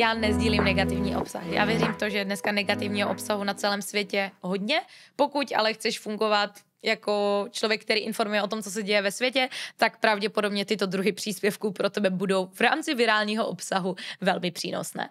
Já nezdílím negativní obsah. Já věřím v to, že dneska negativního obsahu na celém světě hodně. Pokud ale chceš fungovat jako člověk, který informuje o tom, co se děje ve světě, tak pravděpodobně tyto druhy příspěvků pro tebe budou v rámci virálního obsahu velmi přínosné.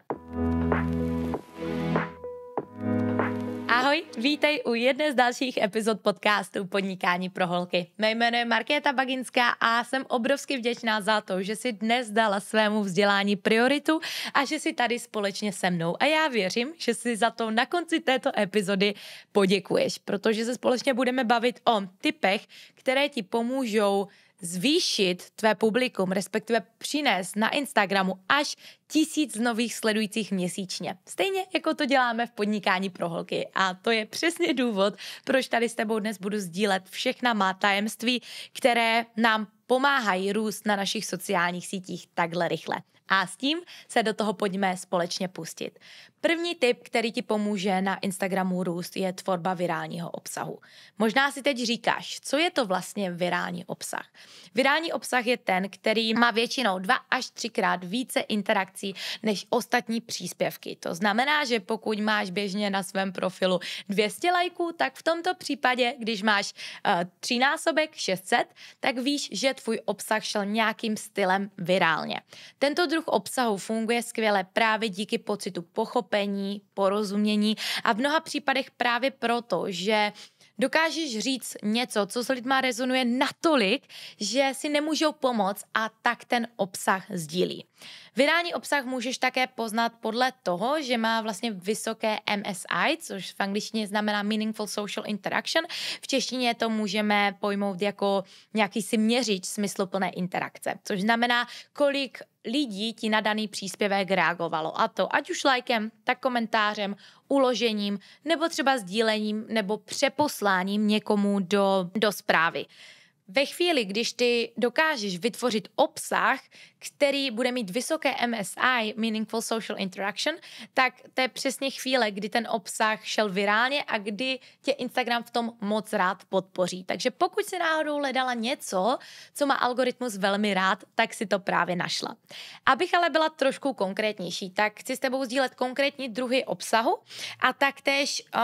Ahoj, vítej u jedné z dalších epizod podcastu Podnikání pro holky. Mé jméno je Markéta Baginská a jsem obrovsky vděčná za to, že si dnes dala svému vzdělání prioritu a že si tady společně se mnou. A já věřím, že si za to na konci této epizody poděkuješ, protože se společně budeme bavit o typech, které ti pomůžou zvýšit tvé publikum, respektive přinést na Instagramu až tisíc nových sledujících měsíčně. Stejně jako to děláme v podnikání pro holky. A to je přesně důvod, proč tady s tebou dnes budu sdílet všechna má tajemství, které nám pomáhají růst na našich sociálních sítích takhle rychle. A s tím se do toho pojďme společně pustit. První tip, který ti pomůže na Instagramu růst, je tvorba virálního obsahu. Možná si teď říkáš, co je to vlastně virální obsah. Virální obsah je ten, který má většinou dva až třikrát více interakcí než ostatní příspěvky. To znamená, že pokud máš běžně na svém profilu 200 lajků, tak v tomto případě, když máš uh, eh, násobek 600, tak víš, že tvůj obsah šel nějakým stylem virálně. Tento druh obsahu funguje skvěle právě díky pocitu pochopení, porozumění a v mnoha případech právě proto, že dokážeš říct něco, co s lidma rezonuje natolik, že si nemůžou pomoct a tak ten obsah sdílí. Virální obsah můžeš také poznat podle toho, že má vlastně vysoké MSI, což v angličtině znamená Meaningful Social Interaction. V češtině to můžeme pojmout jako nějaký si měřič smysluplné interakce, což znamená, kolik lidí ti na daný příspěvek reagovalo. A to ať už lajkem, tak komentářem, uložením, nebo třeba sdílením, nebo přeposláním někomu do, do zprávy. Ve chvíli, když ty dokážeš vytvořit obsah, který bude mít vysoké MSI, Meaningful Social Interaction, tak to je přesně chvíle, kdy ten obsah šel virálně a kdy tě Instagram v tom moc rád podpoří. Takže pokud si náhodou hledala něco, co má algoritmus velmi rád, tak si to právě našla. Abych ale byla trošku konkrétnější, tak chci s tebou sdílet konkrétní druhy obsahu a taktéž, eh,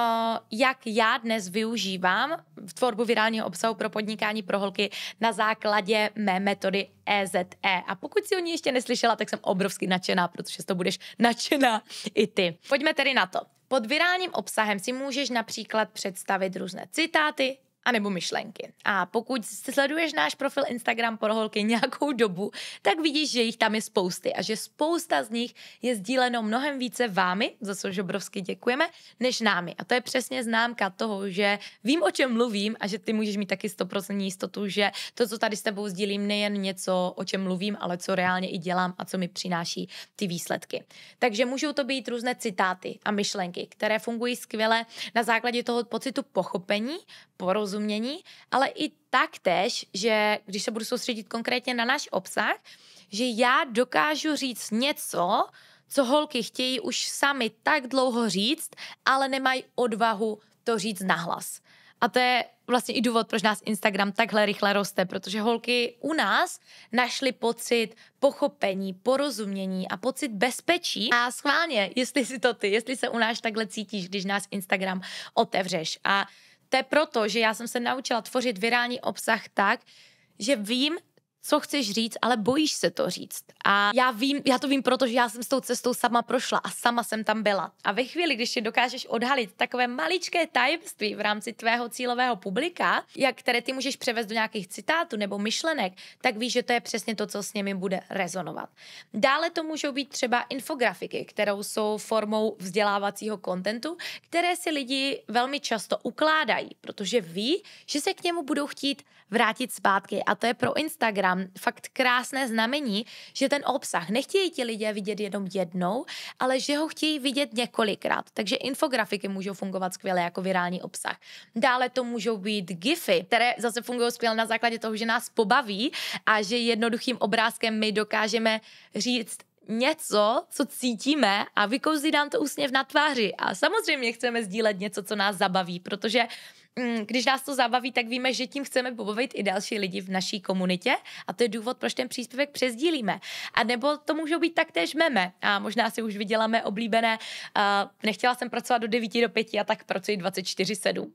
jak já dnes využívám v tvorbu virálního obsahu pro podnikání pro holky na základě mé metody EZE. E. A pokud si o ní ještě neslyšela, tak jsem obrovsky nadšená, protože to budeš nadšená i ty. Pojďme tedy na to. Pod virálním obsahem si můžeš například představit různé citáty, anebo myšlenky. A pokud sleduješ náš profil Instagram pro holky nějakou dobu, tak vidíš, že jich tam je spousty a že spousta z nich je sdíleno mnohem více vámi, za což obrovsky děkujeme, než námi. A to je přesně známka toho, že vím, o čem mluvím a že ty můžeš mít taky 100% jistotu, že to, co tady s tebou sdílím, nejen něco, o čem mluvím, ale co reálně i dělám a co mi přináší ty výsledky. Takže můžou to být různé citáty a myšlenky, které fungují skvěle na základě toho pocitu pochopení, porozumění porozumění, ale i taktéž, že když se budu soustředit konkrétně na náš obsah, že já dokážu říct něco, co holky chtějí už sami tak dlouho říct, ale nemají odvahu to říct nahlas. A to je vlastně i důvod, proč nás Instagram takhle rychle roste, protože holky u nás našly pocit pochopení, porozumění a pocit bezpečí. A schválně, jestli si to ty, jestli se u nás takhle cítíš, když nás Instagram otevřeš. A to je proto, že já jsem se naučila tvořit virální obsah tak, že vím, co chceš říct, ale bojíš se to říct. A já vím, já to vím, protože já jsem s tou cestou sama prošla a sama jsem tam byla. A ve chvíli, když si dokážeš odhalit takové maličké tajemství v rámci tvého cílového publika, jak které ty můžeš převést do nějakých citátů nebo myšlenek, tak víš, že to je přesně to, co s nimi bude rezonovat. Dále to můžou být třeba infografiky, kterou jsou formou vzdělávacího kontentu, které si lidi velmi často ukládají, protože ví, že se k němu budou chtít vrátit zpátky. A to je pro Instagram Instagram fakt krásné znamení, že ten obsah nechtějí ti lidé vidět jenom jednou, ale že ho chtějí vidět několikrát. Takže infografiky můžou fungovat skvěle jako virální obsah. Dále to můžou být gify, které zase fungují skvěle na základě toho, že nás pobaví a že jednoduchým obrázkem my dokážeme říct, něco, co cítíme a vykouzí nám to úsměv na tváři. A samozřejmě chceme sdílet něco, co nás zabaví, protože Mm, když nás to zabaví, tak víme, že tím chceme pobavit i další lidi v naší komunitě a to je důvod, proč ten příspěvek přezdílíme. A nebo to můžou být taktéž meme. A možná si už vyděláme oblíbené, uh, nechtěla jsem pracovat do 9 do 5 a tak pracuji 24-7.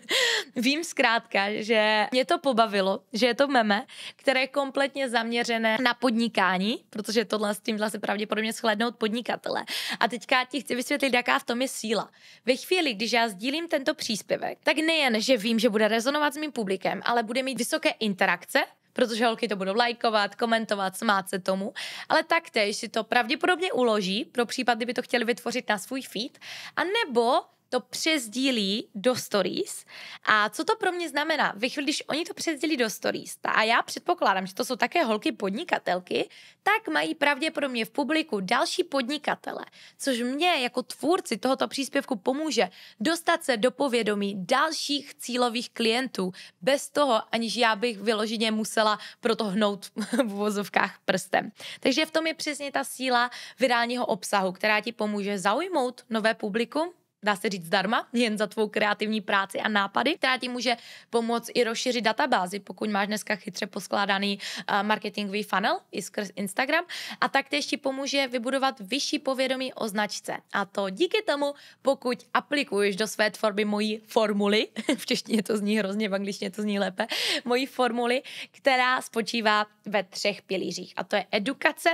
Vím zkrátka, že mě to pobavilo, že je to meme, které je kompletně zaměřené na podnikání, protože tohle s tím se pravděpodobně shlednout podnikatele. A teďka ti chci vysvětlit, jaká v tom je síla. Ve chvíli, když já sdílím tento příspěvek, tak ne nejen, že vím, že bude rezonovat s mým publikem, ale bude mít vysoké interakce, protože holky to budou lajkovat, komentovat, smát se tomu, ale taktéž si to pravděpodobně uloží pro případ, kdyby to chtěli vytvořit na svůj feed, a nebo to přezdílí do stories. A co to pro mě znamená? Ve chvíli, když oni to přezdílí do stories, a já předpokládám, že to jsou také holky podnikatelky, tak mají pravděpodobně v publiku další podnikatele, což mě jako tvůrci tohoto příspěvku pomůže dostat se do povědomí dalších cílových klientů, bez toho, aniž já bych vyloženě musela proto hnout v vozovkách prstem. Takže v tom je přesně ta síla virálního obsahu, která ti pomůže zaujmout nové publikum dá se říct zdarma, jen za tvou kreativní práci a nápady, která ti může pomoct i rozšířit databázi, pokud máš dneska chytře poskládaný eh, marketingový funnel i skrz Instagram. A tak tež ti pomůže vybudovat vyšší povědomí o značce. A to díky tomu, pokud aplikuješ do své tvorby mojí formuly, v češtině to zní hrozně, v angličtině to zní lépe, mojí formuly, která spočívá ve třech pilířích. A to je edukace,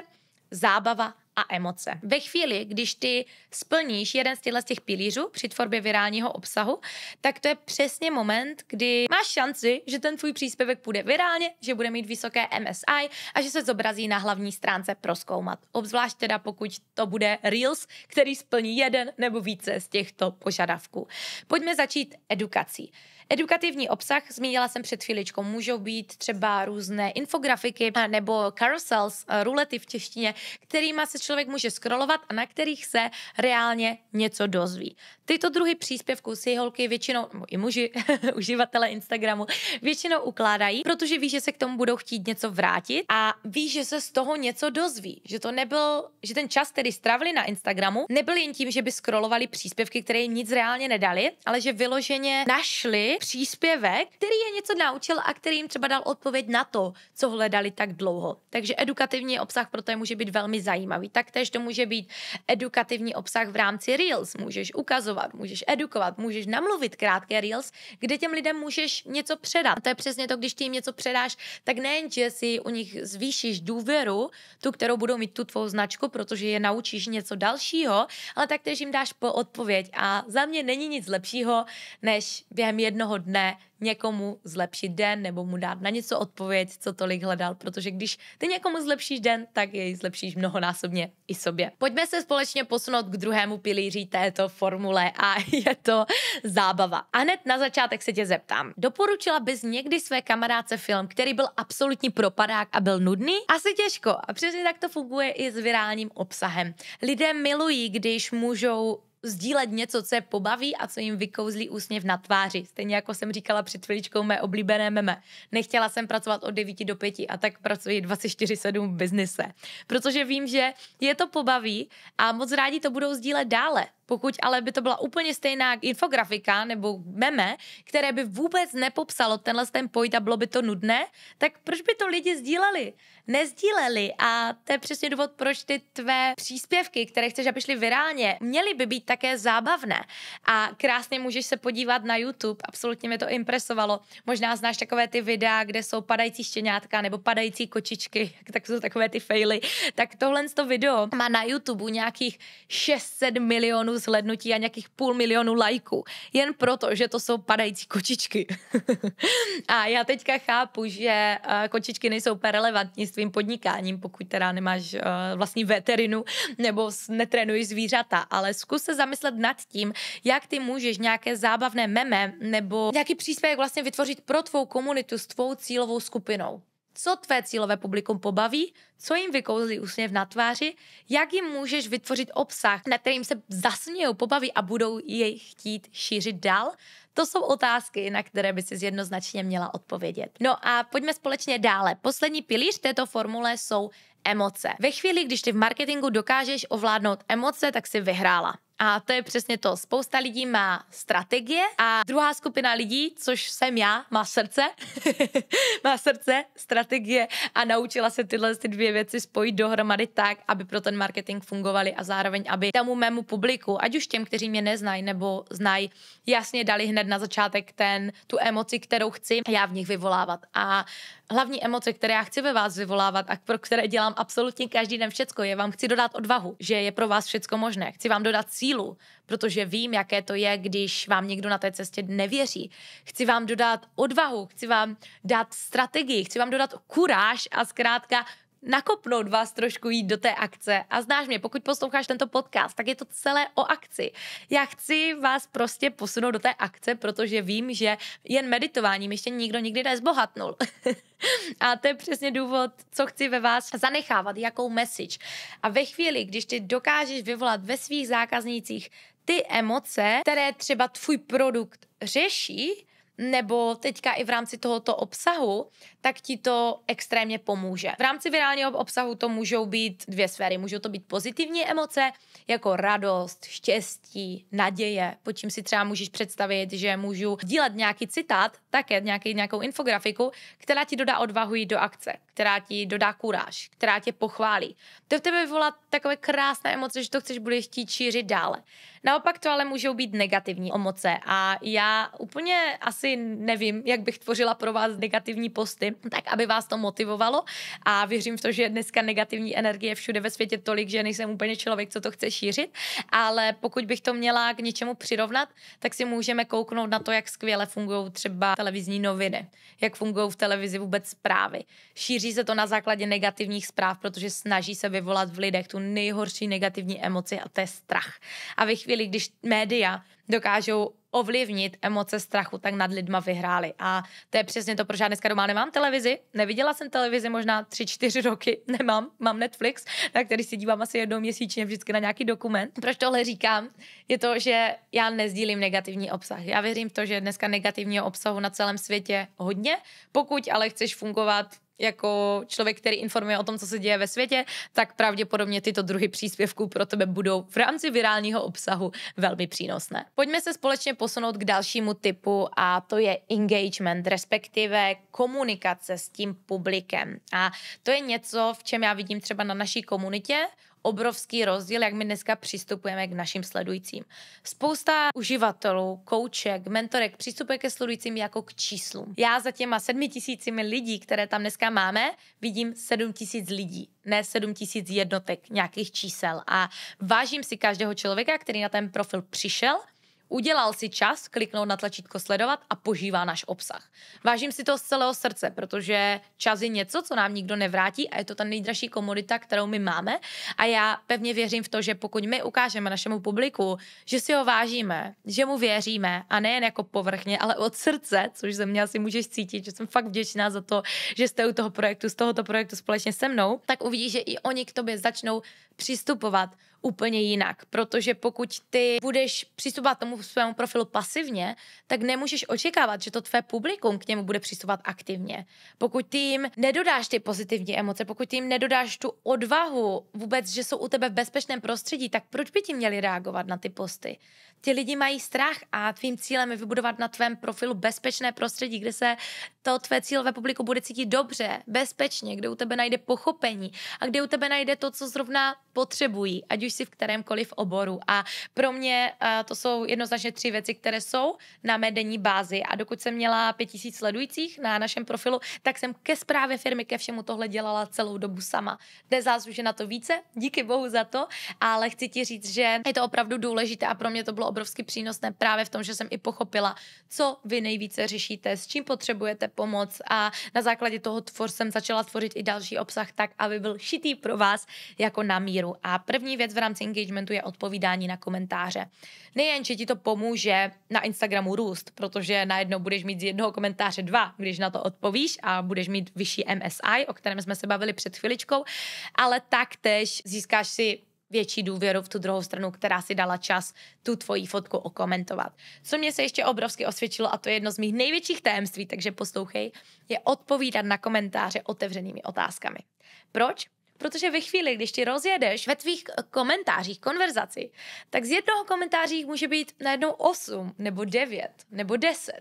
zábava a emoce. Ve chvíli, když ty splníš jeden z těchto z těch pilířů při tvorbě virálního obsahu, tak to je přesně moment, kdy máš šanci, že ten tvůj příspěvek půjde virálně, že bude mít vysoké MSI a že se zobrazí na hlavní stránce proskoumat. Obzvlášť teda pokud to bude Reels, který splní jeden nebo více z těchto požadavků. Pojďme začít edukací. Edukativní obsah, zmínila jsem před chvíličkou, můžou být třeba různé infografiky nebo carousels, eh, rulety v češtině, kterými se člověk může scrollovat a na kterých se reálně něco dozví. Tyto druhy příspěvků si holky většinou, nebo i muži, uživatele Instagramu, většinou ukládají, protože ví, že se k tomu budou chtít něco vrátit a ví, že se z toho něco dozví. Že to nebyl, že ten čas, který strávili na Instagramu, nebyl jen tím, že by scrollovali příspěvky, které jim nic reálně nedali, ale že vyloženě našli příspěvek, který je něco naučil a který jim třeba dal odpověď na to, co hledali tak dlouho. Takže edukativní obsah to je může být velmi zajímavý. Taktéž to může být edukativní obsah v rámci Reels. Můžeš ukazovat, můžeš edukovat, můžeš namluvit krátké Reels, kde těm lidem můžeš něco předat. A to je přesně to, když ty jim něco předáš, tak nejen, že si u nich zvýšíš důvěru, tu, kterou budou mít tu tvou značku, protože je naučíš něco dalšího, ale taktéž jim dáš po odpověď. A za mě není nic lepšího, než během jednoho jednoho dne někomu zlepšit den nebo mu dát na něco odpověď, co tolik hledal, protože když ty někomu zlepšíš den, tak jej zlepšíš mnohonásobně i sobě. Pojďme se společně posunout k druhému pilíři této formule a je to zábava. A hned na začátek se tě zeptám. Doporučila bys někdy své kamarádce film, který byl absolutní propadák a byl nudný? Asi těžko. A přesně tak to funguje i s virálním obsahem. Lidé milují, když můžou sdílet něco, co je pobaví a co jim vykouzlí úsměv na tváři. Stejně jako jsem říkala před chviličkou mé oblíbené meme. Nechtěla jsem pracovat od 9 do 5 a tak pracuji 24-7 v biznise. Protože vím, že je to pobaví a moc rádi to budou sdílet dále. Pokud ale by to byla úplně stejná infografika nebo meme, které by vůbec nepopsalo tenhle ten point a bylo by to nudné, tak proč by to lidi sdíleli? Nezdíleli a to je přesně důvod, proč ty tvé příspěvky, které chceš, aby šly virálně, měly by být také zábavné. A krásně můžeš se podívat na YouTube, absolutně mě to impresovalo. Možná znáš takové ty videa, kde jsou padající štěňátka nebo padající kočičky, tak jsou takové ty faily. Tak tohle to video má na YouTube nějakých 600 milionů miliardů zhlednutí a nějakých půl milionu lajků. Jen proto, že to jsou padající kočičky. a já teďka chápu, že eh, kočičky nejsou úplně relevantní s tvým podnikáním, pokud teda nemáš eh, vlastní veterinu nebo netrénuješ zvířata, ale zkus se zamyslet nad tím, jak ty můžeš nějaké zábavné meme nebo nějaký příspěvek vlastně vytvořit pro tvou komunitu s tvou cílovou skupinou co tvé cílové publikum pobaví, co jim vykouzlí úsměv na tváři, jak jim můžeš vytvořit obsah, na kterým se zasmějou, pobaví a budou jej chtít šířit dál. To jsou otázky, na které by si jednoznačně měla odpovědět. No a pojďme společně dále. Poslední pilíř této formule jsou emoce. Ve chvíli, když ty v marketingu dokážeš ovládnout emoce, tak si vyhrála. A to je přesně to. Spousta lidí má strategie a druhá skupina lidí, což jsem já, má srdce. má srdce, strategie a naučila se tyhle ty dvě věci spojit dohromady tak, aby pro ten marketing fungovaly a zároveň, aby tomu mému publiku, ať už těm, kteří mě neznají nebo znají, jasně dali hned na začátek ten, tu emoci, kterou chci já v nich vyvolávat. A hlavní emoce, které já chci ve vás vyvolávat a pro které dělám absolutně každý den všecko, je vám chci dodat odvahu, že je pro vás všecko možné. Chci vám dodat cíl, sílu, protože vím, jaké to je, když vám někdo na té cestě nevěří. Chci vám dodat odvahu, chci vám dát strategii, chci vám dodat kuráž a zkrátka nakopnout vás trošku jít do té akce. A znáš mě, pokud posloucháš tento podcast, tak je to celé o akci. Já chci vás prostě posunout do té akce, protože vím, že jen meditováním ještě nikdo nikdy nezbohatnul. A to je přesně důvod, co chci ve vás zanechávat, jakou message. A ve chvíli, když ty dokážeš vyvolat ve svých zákaznících ty emoce, které třeba tvůj produkt řeší, nebo teďka i v rámci tohoto obsahu, tak ti to extrémně pomůže. V rámci virálního obsahu to můžou být dvě sféry. Můžou to být pozitivní emoce, jako radost, štěstí, naděje, po čím si třeba můžeš představit, že můžu dílet nějaký citát, také nějaký, nějakou infografiku, která ti dodá odvahu jít do akce která ti dodá kuráž, která tě pochválí. To v tebe vyvolá takové krásné emoce, že to chceš bude chtít šířit dále. Naopak to ale můžou být negativní emoce a já úplně asi nevím, jak bych tvořila pro vás negativní posty, tak aby vás to motivovalo a věřím v to, že dneska negativní energie všude ve světě tolik, že nejsem úplně člověk, co to chce šířit, ale pokud bych to měla k něčemu přirovnat, tak si můžeme kouknout na to, jak skvěle fungují třeba televizní noviny, jak fungují v televizi vůbec zprávy. Šíří šíří se to na základě negativních zpráv, protože snaží se vyvolat v lidech tu nejhorší negativní emoci a to je strach. A ve chvíli, když média dokážou ovlivnit emoce strachu, tak nad lidma vyhráli. A to je přesně to, proč já dneska doma nemám televizi. Neviděla jsem televizi možná tři čtyři roky, nemám, mám Netflix, na který si dívám asi jednou měsíčně vždycky na nějaký dokument. Proč tohle říkám? Je to, že já nezdílím negativní obsah. Já věřím v to, že dneska negativního obsahu na celém světě hodně. Pokud ale chceš fungovat jako člověk, který informuje o tom, co se děje ve světě, tak pravděpodobně tyto druhy příspěvků pro tebe budou v rámci virálního obsahu velmi přínosné. Pojďme se společně posunout k dalšímu typu a to je engagement, respektive komunikace s tím publikem. A to je něco, v čem já vidím třeba na naší komunitě, obrovský rozdíl, jak my dneska přistupujeme k našim sledujícím. Spousta uživatelů, kouček, mentorek přistupuje ke sledujícím jako k číslům. Já za těma sedmi tisícimi lidí, které tam dneska máme, vidím sedm tisíc lidí, ne sedm tisíc jednotek nějakých čísel. A vážím si každého člověka, který na ten profil přišel Udělal si čas kliknout na tlačítko sledovat a požívá náš obsah. Vážím si to z celého srdce, protože čas je něco, co nám nikdo nevrátí a je to ta nejdražší komodita, kterou my máme. A já pevně věřím v to, že pokud my ukážeme našemu publiku, že si ho vážíme, že mu věříme a nejen jako povrchně, ale od srdce, což ze mě asi můžeš cítit, že jsem fakt vděčná za to, že jste u toho projektu, z tohoto projektu společně se mnou, tak uvidíš, že i oni k tobě začnou přistupovat úplně jinak, protože pokud ty budeš přistupovat tomu svému profilu pasivně, tak nemůžeš očekávat, že to tvé publikum k němu bude přistupovat aktivně. Pokud ty jim nedodáš ty pozitivní emoce, pokud ty jim nedodáš tu odvahu vůbec, že jsou u tebe v bezpečném prostředí, tak proč by ti měli reagovat na ty posty? Ti lidi mají strach a tvým cílem je vybudovat na tvém profilu bezpečné prostředí, kde se to tvé cílové publikum bude cítit dobře, bezpečně, kde u tebe najde pochopení a kde u tebe najde to, co zrovna potřebují, ať už si v kterémkoliv oboru. A pro mě eh, to jsou jednoznačně tři věci, které jsou na mé denní bázi. A dokud jsem měla 5000 sledujících na našem profilu, tak jsem ke zprávě firmy, ke všemu tohle dělala celou dobu sama. Dnes zásluže na to více, díky bohu za to, ale chci ti říct, že je to opravdu důležité a pro mě to bylo obrovsky přínosné právě v tom, že jsem i pochopila, co vy nejvíce řešíte, s čím potřebujete pomoc a na základě toho tvor jsem začala tvořit i další obsah tak, aby byl šitý pro vás jako na míru. A první věc, v rámci engagementu je odpovídání na komentáře. Nejen, že ti to pomůže na Instagramu růst, protože najednou budeš mít z jednoho komentáře dva, když na to odpovíš a budeš mít vyšší MSI, o kterém jsme se bavili před chviličkou, ale taktéž získáš si větší důvěru v tu druhou stranu, která si dala čas tu tvoji fotku okomentovat. Co mě se ještě obrovsky osvědčilo, a to je jedno z mých největších tajemství, takže poslouchej, je odpovídat na komentáře otevřenými otázkami. Proč? Protože ve chvíli, když ty rozjedeš ve tvých eh, komentářích konverzaci, tak z jednoho komentářích může být najednou 8 nebo 9 nebo 10.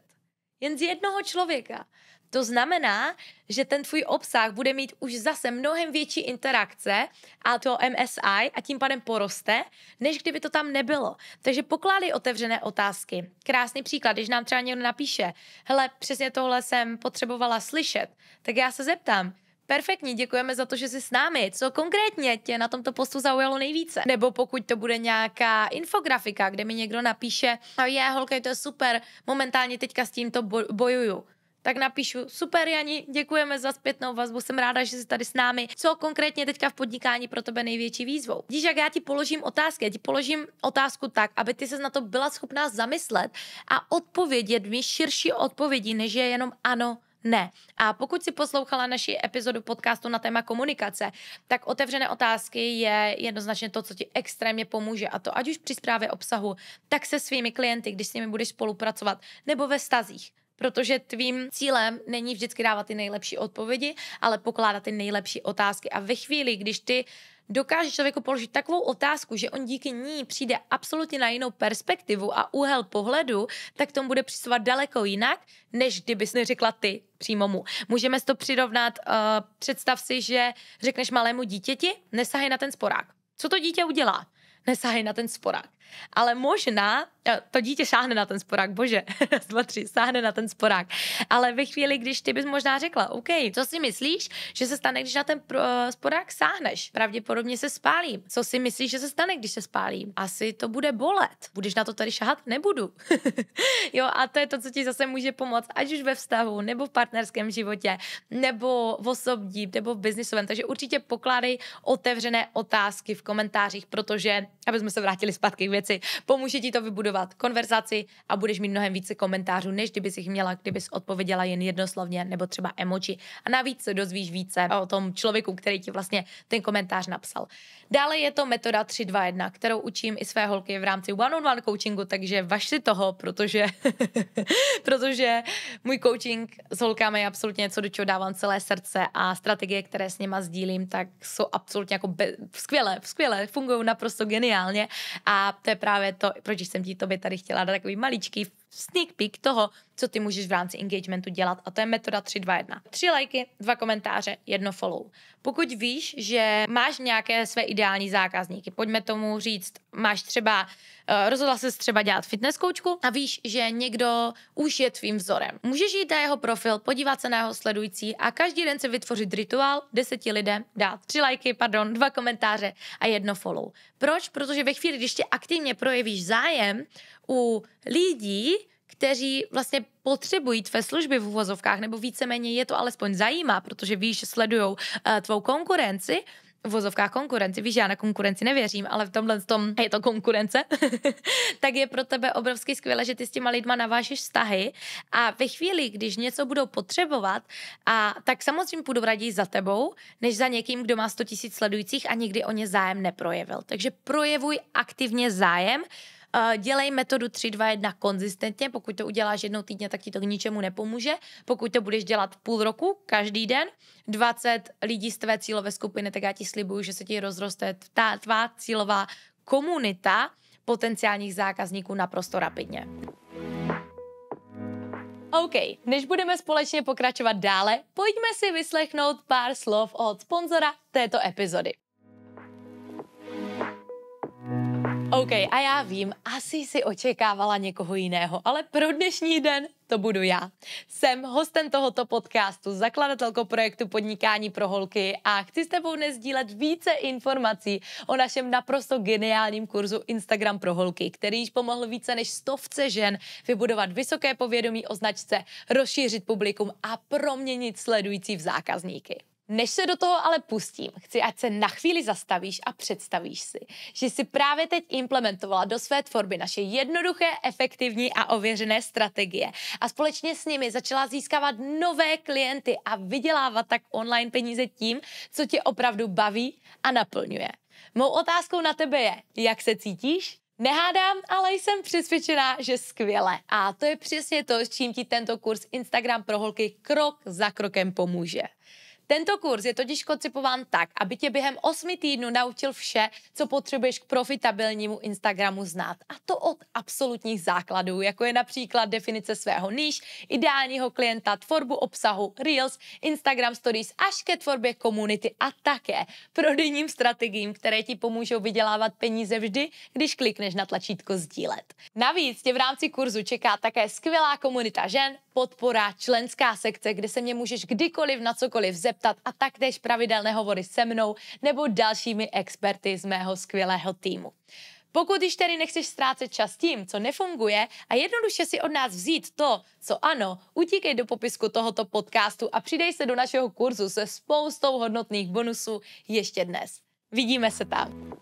Jen z jednoho člověka. To znamená, že ten tvůj obsah bude mít už zase mnohem větší interakce a to MSI a tím pádem poroste, než kdyby to tam nebylo. Takže pokládej otevřené otázky. Krásný příklad, když nám třeba někdo napíše, hele, přesně tohle jsem potřebovala slyšet, tak já se zeptám, Perfektní, děkujeme za to, že jsi s námi. Co konkrétně tě na tomto postu zaujalo nejvíce? Nebo pokud to bude nějaká infografika, kde mi někdo napíše, a je, holka, to je super, momentálně teďka s tímto bojuju tak napíšu, super Jani, děkujeme za zpětnou vazbu, jsem ráda, že jsi tady s námi. Co konkrétně teďka v podnikání pro tebe největší výzvou? Když jak já ti položím otázky, já ti položím otázku tak, aby ty se na to byla schopná zamyslet a odpovědět mi širší odpovědí, než je jenom ano ne. A pokud si poslouchala naši epizodu podcastu na téma komunikace, tak otevřené otázky je jednoznačně to, co ti extrémně pomůže. A to ať už při zprávě obsahu, tak se svými klienty, když s nimi budeš spolupracovat, nebo ve stazích protože tvým cílem není vždycky dávat ty nejlepší odpovědi, ale pokládat ty nejlepší otázky. A ve chvíli, když ty dokáže člověku položit takovou otázku, že on díky ní přijde absolutně na jinou perspektivu a úhel pohledu, tak tomu bude přistovat daleko jinak, než kdybys neřekla ty přímo mu. Můžeme si to přirovnat, uh, představ si, že řekneš malému dítěti, nesahej na ten sporák. Co to dítě udělá? Nesahej na ten sporák ale možná to dítě sáhne na ten sporák, bože, dva, tři, sáhne na ten sporák. Ale ve chvíli, když ty bys možná řekla, OK, co si myslíš, že se stane, když na ten eh, sporák sáhneš? Pravděpodobně se spálím. Co si myslíš, že se stane, když se spálím? Asi to bude bolet. Budeš na to tady šahat? Nebudu. jo, a to je to, co ti zase může pomoct, ať už ve vztahu, nebo v partnerském životě, nebo v osobním, nebo v biznisovém. Takže určitě pokládej otevřené otázky v komentářích, protože, aby jsme se vrátili zpátky k věci. Pomůže ti to vybudovat konverzaci a budeš mít mnohem více komentářů, než kdyby jich měla, kdyby jsi odpověděla jen jednoslovně nebo třeba emoji. A navíc se dozvíš více o tom člověku, který ti vlastně ten komentář napsal. Dále je to metoda 321, kterou učím i své holky v rámci one-on-one coachingu, takže vaš si toho, protože, protože můj coaching s holkami je absolutně něco, do čeho dávám celé srdce a strategie, které s něma sdílím, tak jsou absolutně jako be- skvělé, skvělé, fungují naprosto geniálně a to je právě to, proč jsem ti to by tady chtěla dát takový maličký sneak peek toho, co ty můžeš v rámci engagementu dělat a to je metoda 321. Tři lajky, dva komentáře, jedno follow. Pokud víš, že máš nějaké své ideální zákazníky, pojďme tomu říct, máš třeba, eh, rozhodla se třeba dělat fitness koučku a víš, že někdo už je tvým vzorem. Můžeš jít na jeho profil, podívat se na jeho sledující a každý den se vytvořit rituál deseti lidem, dát tři lajky, pardon, dva komentáře a jedno follow. Proč? Protože ve chvíli, když tě aktivně projevíš zájem u lidí, kteří vlastně potřebují tvé služby v uvozovkách, nebo víceméně je to alespoň zajímá, protože víš, sledují uh, eh, tvou konkurenci, v vozovkách konkurenci, víš, já na konkurenci nevěřím, ale v tomhle tom je to konkurence, tak je pro tebe obrovsky skvělé, že ty s těma lidma navážeš vztahy a ve chvíli, když něco budou potřebovat, a tak samozřejmě půjdu raději za tebou, než za někým, kdo má 100 000 sledujících a nikdy o ně zájem neprojevil. Takže projevuj aktivně zájem, Eh, dělej metodu 3, 2, 1 konzistentně. Pokud to uděláš jednou týdně, tak ti to k ničemu nepomůže. Pokud to budeš dělat půl roku, každý den, 20 lidí z tvé cílové skupiny, tak já ti slibuju, že se ti rozroste ta tvá cílová komunita potenciálních zákazníků naprosto rapidně. OK, než budeme společně pokračovat dále, pojďme si vyslechnout pár slov od sponzora této epizody. Mm. OK, a já vím, asi si očekávala někoho jiného, ale pro dnešní den to budu já. Jsem hostem tohoto podcastu, zakladatelkou projektu Podnikání pro holky a chci s tebou dnes sdílet více informací o našem naprosto geniálním kurzu Instagram pro holky, který již pomohl více než stovce žen vybudovat vysoké povědomí o značce, rozšířit publikum a proměnit sledující v zákazníky. Než se do toho ale pustím, chci, ať se na chvíli zastavíš a představíš si, že jsi právě teď implementovala do své tvorby naše jednoduché, efektivní a ověřené strategie a společně s nimi začala získávat nové klienty a vydělávat tak online peníze tím, co tě opravdu baví a naplňuje. Mou otázkou na tebe je, jak se cítíš? Nehádám, ale jsem přesvědčená, že skvěle. A to je přesně to, s čím ti tento kurz Instagram pro holky krok za krokem pomůže. Tento kurz je totiž koncipován tak, aby tě během 8 týdnů naučil vše, co potřebuješ k profitabilnímu Instagramu znát. A to od absolutních základů, jako je například definice svého níž, ideálního klienta, tvorbu obsahu, Reels, Instagram Stories, až ke tvorbě komunity a také prodejním strategiím, které ti pomůžou vydělávat peníze vždy, když klikneš na tlačítko sdílet. Navíc tě v rámci kurzu čeká také skvělá komunita žen, podpora, členská sekce, kde se mě můžeš kdykoliv na cokoliv zeptat zeptat a taktéž pravidelné hovory se mnou nebo dalšími experty z mého skvělého týmu. Pokud již tedy nechceš ztrácet čas tím, co nefunguje a jednoduše si od nás vzít to, co ano, utíkej do popisku tohoto podcastu a přidej se do našeho kurzu se spoustou hodnotných bonusů ještě dnes. Vidíme se tam.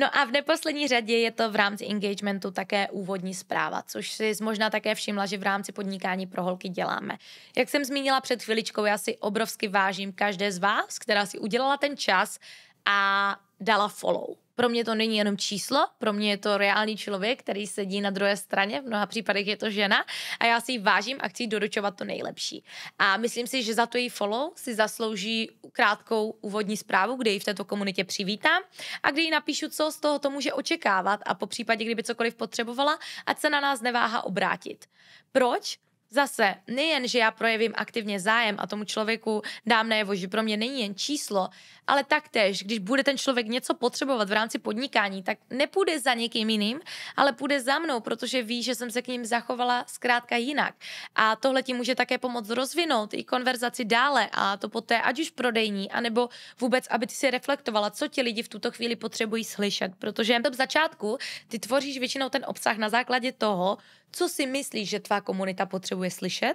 No a v neposlední řadě je to v rámci engagementu také úvodní zpráva, což si možná také všimla, že v rámci podnikání pro holky děláme. Jak jsem zmínila před chviličkou, já si obrovsky vážím každé z vás, která si udělala ten čas a dala follow. Pro mě to není jenom číslo, pro mě je to reálný člověk, který sedí na druhé straně, v mnoha případech je to žena a já si ji vážím a chci doručovat to nejlepší. A myslím si, že za to její follow si zaslouží krátkou úvodní zprávu, kde ji v této komunitě přivítám a kde jí napíšu, co z toho to může očekávat a po případě, kdyby cokoliv potřebovala, ať se na nás neváha obrátit. Proč? Zase, nejen, že já projevím aktivně zájem a tomu člověku dám najevo, že pro mě není jen číslo, ale taktéž, když bude ten člověk něco potřebovat v rámci podnikání, tak nepůjde za někým jiným, ale půjde za mnou, protože ví, že jsem se k ním zachovala zkrátka jinak. A tohle ti může také pomoct rozvinout i konverzaci dále a to poté, ať už prodejní, anebo vůbec, aby ty si reflektovala, co ti lidi v tuto chvíli potřebují slyšet, protože v začátku ty tvoříš většinou ten obsah na základě toho, co si myslíš, že tvá komunita potřebuje slyšet,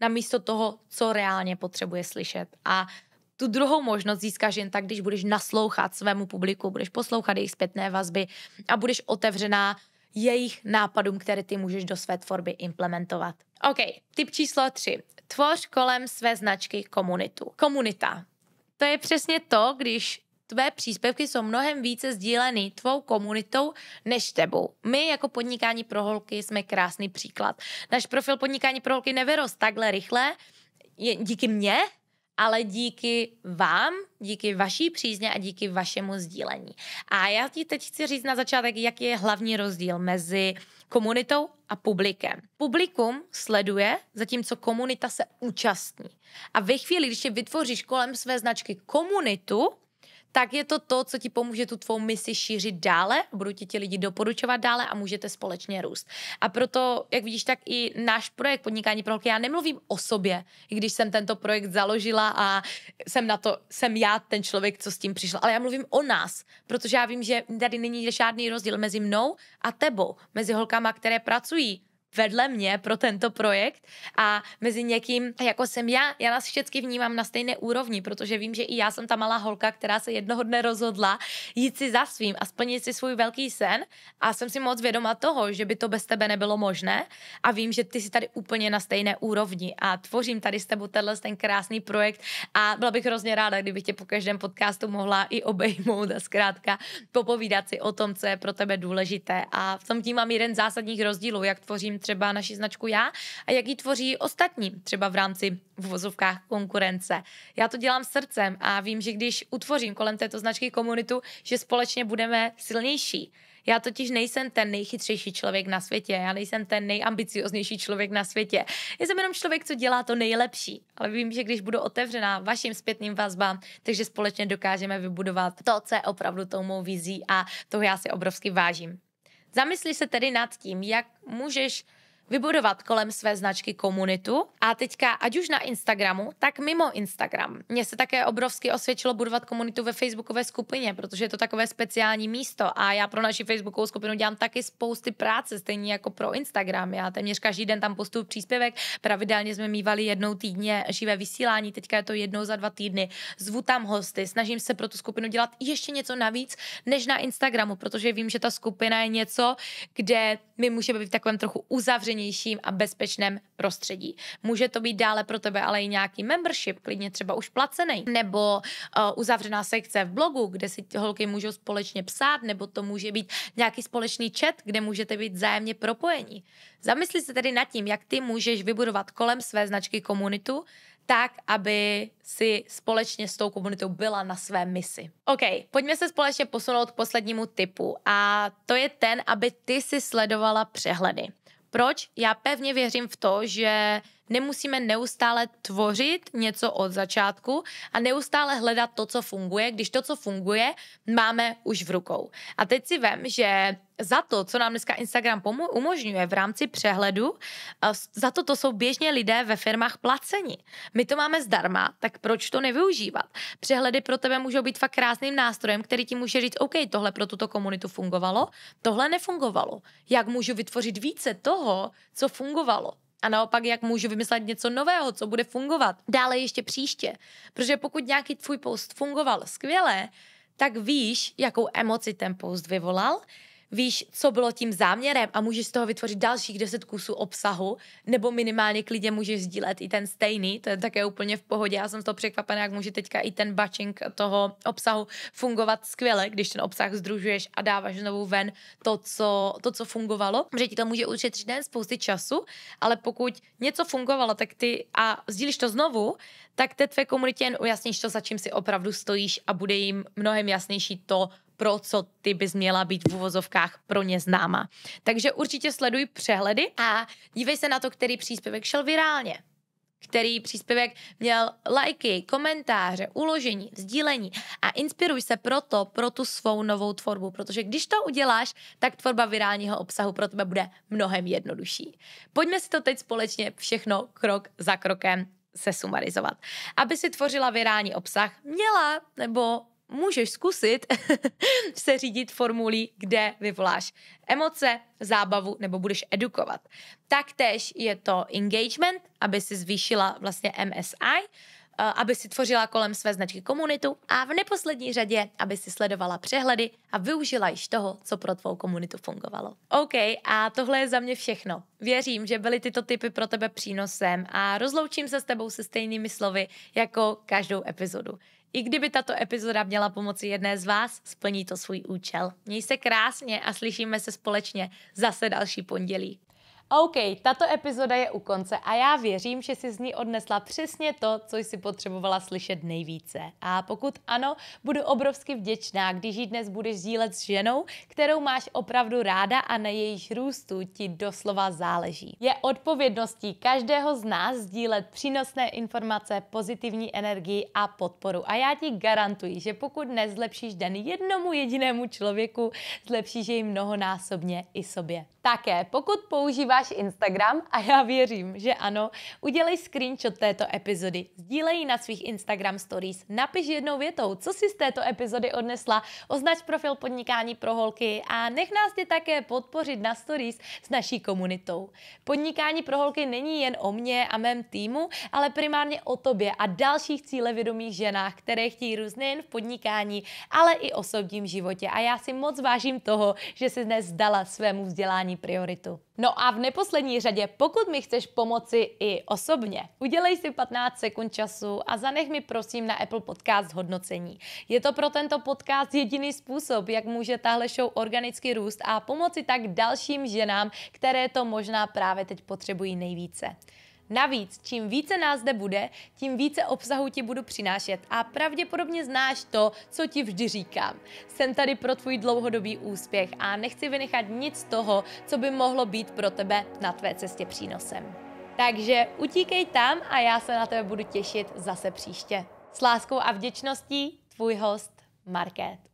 namísto toho, co reálně potřebuje slyšet. A tu druhou možnost získáš jen tak, když budeš naslouchat svému publiku, budeš poslouchat jejich zpětné vazby a budeš otevřená jejich nápadům, které ty můžeš do své tvorby implementovat. OK, tip číslo tři. Tvoř kolem své značky komunitu. Komunita. To je přesně to, když tvé příspěvky jsou mnohem více sdíleny tvou komunitou než tebou. My jako podnikání pro holky jsme krásný příklad. Naš profil podnikání pro holky nevyrost takhle rychle, je díky mně, ale díky vám, díky vaší přízně a díky vašemu sdílení. A já ti teď chci říct na začátek, jaký je hlavní rozdíl mezi komunitou a publikem. Publikum sleduje, zatímco komunita se účastní. A ve chvíli, když si vytvoříš kolem své značky komunitu, tak je to to, co ti pomůže tu tvou misi šířit dále, budou ti ti lidi doporučovat dále a můžete společně růst. A proto, jak vidíš, tak i náš projekt Podnikání pro holky, já nemluvím o sobě, i když jsem tento projekt založila a jsem na to, jsem já ten člověk, co s tím přišel, ale já mluvím o nás, protože já vím, že tady není žádný rozdíl mezi mnou a tebou, mezi holkama, které pracují vedle mě pro tento projekt a mezi někým, jako jsem já, já nás všechny vnímám na stejné úrovni, protože vím, že i já jsem ta malá holka, která se jednoho dne rozhodla jít si za svým a splnit si svůj velký sen a jsem si moc vědoma toho, že by to bez tebe nebylo možné a vím, že ty jsi tady úplně na stejné úrovni a tvořím tady s tebou tenhle ten krásný projekt a byla bych hrozně ráda, kdyby tě po každém podcastu mohla i obejmout a zkrátka popovídat si o tom, co je pro tebe důležité a v tom tím mám jeden zásadních rozdílů, jak tvořím třeba naši značku já a jak ji tvoří ostatní, třeba v rámci v vozovkách konkurence. Já to dělám srdcem a vím, že když utvořím kolem této značky komunitu, že společně budeme silnější. Já totiž nejsem ten nejchytřejší člověk na světě, já nejsem ten nejambicioznější člověk na světě. jsem jenom člověk, co dělá to nejlepší. Ale vím, že když budu otevřená vašim zpětným vazbám, takže společně dokážeme vybudovat to, co je opravdu tou mou vizí a toho já si obrovsky vážím. Zamysli se tedy nad tím, jak můžeš vybudovat kolem své značky komunitu a teďka ať už na Instagramu, tak mimo Instagram. Mně se také obrovsky osvědčilo budovat komunitu ve Facebookové skupině, protože je to takové speciální místo a já pro naši Facebookovou skupinu dělám taky spousty práce, stejně jako pro Instagram. Já téměř každý den tam postuju příspěvek, pravidelně jsme mývali jednou týdně živé vysílání, teďka je to jednou za dva týdny. Zvu tam hosty, snažím se pro tu skupinu dělat ještě něco navíc než na Instagramu, protože vím, že ta skupina je něco, kde my můžeme být v takovém trochu uzavření otevřenějším a bezpečném prostředí. Může to být dále pro tebe ale i nějaký membership, klidně třeba už placený, nebo uh, uzavřená sekce v blogu, kde si holky můžou společně psát, nebo to může být nějaký společný chat, kde můžete být vzájemně propojení. Zamysli se tedy nad tím, jak ty můžeš vybudovat kolem své značky komunitu, tak, aby si společně s tou komunitou byla na své misi. OK, pojďme se společně posunout k poslednímu typu a to je ten, aby ty si sledovala přehledy. Proč? Já pevně věřím v to, že Nemusíme neustále tvořit něco od začátku a neustále hledat to, co funguje, když to, co funguje, máme už v rukou. A teď si vem, že za to, co nám dneska Instagram pomo- umožňuje v rámci přehledu, za to to jsou běžně lidé ve firmách placeni. My to máme zdarma, tak proč to nevyužívat? Přehledy pro tebe můžou být fakt krásným nástrojem, který ti může říct, OK, tohle pro tuto komunitu fungovalo, tohle nefungovalo. Jak můžu vytvořit více toho, co fungovalo? a naopak, jak můžu vymyslet něco nového, co bude fungovat dále ještě příště. Protože pokud nějaký tvůj post fungoval skvěle, tak víš, jakou emoci ten post vyvolal, víš, co bylo tím záměrem a můžeš z toho vytvořit dalších 10 kusů obsahu, nebo minimálně klidně můžeš sdílet i ten stejný, to je také úplně v pohodě. Já jsem z toho překvapená, jak může teďka i ten batching toho obsahu fungovat skvěle, když ten obsah združuješ a dáváš znovu ven to, co, to, co fungovalo, že ti to může ušetřit den spousty času, ale pokud něco fungovalo, tak ty a sdílíš to znovu, tak té tvé komunitě jen ujasníš to, za čím si opravdu stojíš a bude jim mnohem jasnější to, pro co ty bys měla být v uvozovkách pro ně známa. Takže určitě sleduj přehledy a dívej se na to, který příspěvek šel virálně který příspěvek měl lajky, komentáře, uložení, sdílení a inspiruj se proto pro tu svou novou tvorbu, protože když to uděláš, tak tvorba virálního obsahu pro tebe bude mnohem jednodušší. Pojďme si to teď společně všechno krok za krokem se sumarizovat, Aby si tvořila virální obsah, měla nebo můžeš zkusit se řídit formulí, kde vyvoláš emoce, zábavu nebo budeš edukovat. Taktéž je to engagement, aby si zvýšila vlastně MSI, eh, aby si tvořila kolem své značky komunitu a v neposlední řadě, aby si sledovala přehledy a využila již toho, co pro tvou komunitu fungovalo. OK, a tohle je za mě všechno. Věřím, že byly tyto typy pro tebe přínosem a rozloučím se s tebou se stejnými slovy jako každou epizodu. I kdyby tato epizoda měla pomoci jedné z vás, splní to svůj účel. Měj se krásně a slyšíme se společně zase další pondělí. OK, tato epizoda je u konce a já věřím, že si z ní odnesla přesně to, co jsi potřebovala slyšet nejvíce. A pokud ano, budu obrovsky vděčná, když ji dnes budeš sdílet s ženou, kterou máš opravdu ráda a na jejíž růstu ti doslova záleží. Je odpovědností každého z nás sdílet přínosné informace, pozitivní energii a podporu. A já ti garantuji, že pokud nezlepšíš den jednomu jedinému člověku, zlepšíš jej mnohonásobně i sobě. Také, pokud používáš máš Instagram a já věřím, že ano, udělej screenshot této epizody, sdílej ji na svých Instagram stories, napiš jednou větou, co si z této epizody odnesla, označ profil podnikání pro holky a nech nás tě také podpořit na stories s naší komunitou. Podnikání pro holky není jen o mně a mém týmu, ale primárně o tobě a dalších cílevědomých ženách, které chtějí růst nejen v podnikání, ale i osobním životě. A já si moc vážím toho, že si dnes dala svému vzdělání prioritu. No a v neposlední řadě, pokud mi chceš pomoci i osobně, udělej si 15 sekund času a zanech mi prosím na Apple Podcast hodnocení. Je to pro tento podcast jediný způsob, jak může tahle show organicky růst a pomoci tak dalším ženám, které to možná právě teď potřebují nejvíce. Navíc, čím více nás zde bude, tím více obsahu ti budu přinášet a pravděpodobně znáš to, co ti vždy říkám. Jsem tady pro tvůj dlouhodobý úspěch a nechci vynechat nic z toho, co by mohlo být pro tebe na tvé cestě přínosem. Takže utíkej tam a já se na tebe budu těšit zase příště. S láskou a vděčností, tvůj host Market.